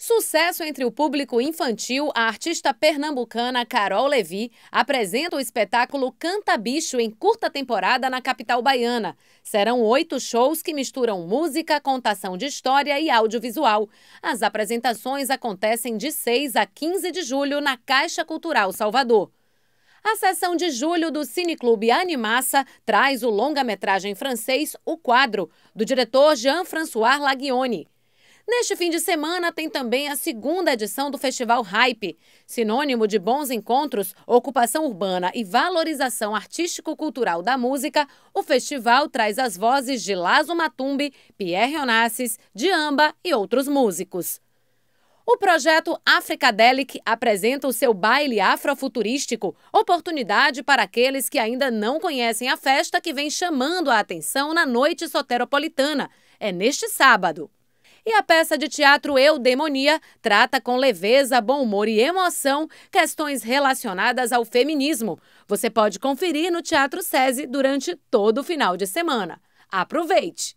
Sucesso entre o público infantil, a artista pernambucana Carol Levi apresenta o espetáculo Canta Bicho em curta temporada na capital baiana. Serão oito shows que misturam música, contação de história e audiovisual. As apresentações acontecem de 6 a 15 de julho na Caixa Cultural Salvador. A sessão de julho do Cineclube Animassa traz o longa-metragem francês O Quadro, do diretor Jean-François Laguione. Neste fim de semana tem também a segunda edição do Festival Hype. Sinônimo de bons encontros, ocupação urbana e valorização artístico-cultural da música, o festival traz as vozes de Lazo Matumbi, Pierre Onassis, Diamba e outros músicos. O projeto Africadelic apresenta o seu baile afrofuturístico, oportunidade para aqueles que ainda não conhecem a festa que vem chamando a atenção na noite soteropolitana. É neste sábado. E a peça de teatro Eu Demonia trata com leveza, bom humor e emoção questões relacionadas ao feminismo. Você pode conferir no Teatro SESI durante todo o final de semana. Aproveite!